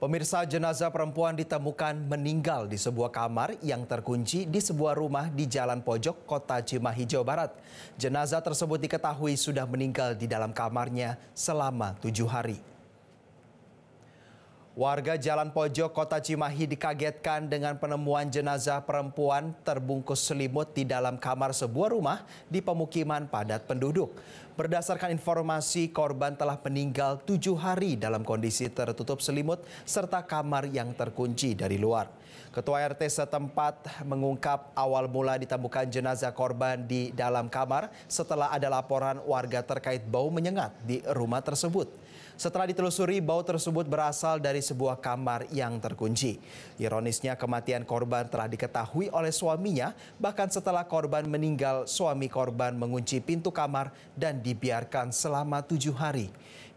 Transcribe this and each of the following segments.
Pemirsa jenazah perempuan ditemukan meninggal di sebuah kamar yang terkunci di sebuah rumah di Jalan Pojok, Kota Cimahi, Jawa Barat. Jenazah tersebut diketahui sudah meninggal di dalam kamarnya selama tujuh hari. Warga Jalan Pojok Kota Cimahi dikagetkan dengan penemuan jenazah perempuan terbungkus selimut di dalam kamar sebuah rumah di pemukiman padat penduduk. Berdasarkan informasi, korban telah meninggal tujuh hari dalam kondisi tertutup selimut serta kamar yang terkunci dari luar. Ketua RT setempat mengungkap awal mula ditemukan jenazah korban di dalam kamar setelah ada laporan warga terkait bau menyengat di rumah tersebut. Setelah ditelusuri, bau tersebut berasal dari sebuah kamar yang terkunci. Ironisnya kematian korban telah diketahui oleh suaminya bahkan setelah korban meninggal suami korban mengunci pintu kamar dan dibiarkan selama tujuh hari.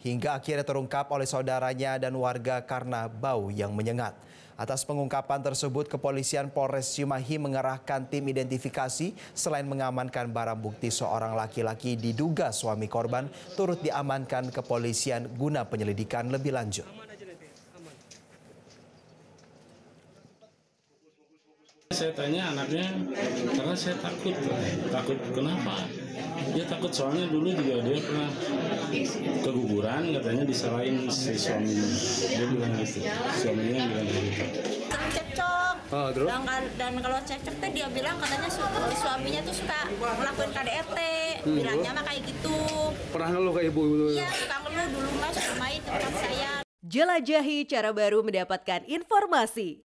Hingga akhirnya terungkap oleh saudaranya dan warga karena bau yang menyengat. Atas pengungkapan tersebut, kepolisian Polres Cimahi mengerahkan tim identifikasi selain mengamankan barang bukti seorang laki-laki diduga suami korban turut diamankan kepolisian guna penyelidikan lebih lanjut. saya tanya anaknya karena saya takut takut kenapa dia takut soalnya dulu juga dia pernah keguguran katanya disalahin si suaminya dia bilang gitu suaminya bilang gitu oh, terus? Dan, kan- dan kalau cekcok tuh dia bilang katanya su suaminya tuh suka ngelakuin KDRT hmm, bilangnya mah kayak gitu pernah ngeluh ke ibu iya suka ngeluh dulu mas suka main tempat saya Jelajahi cara baru mendapatkan informasi.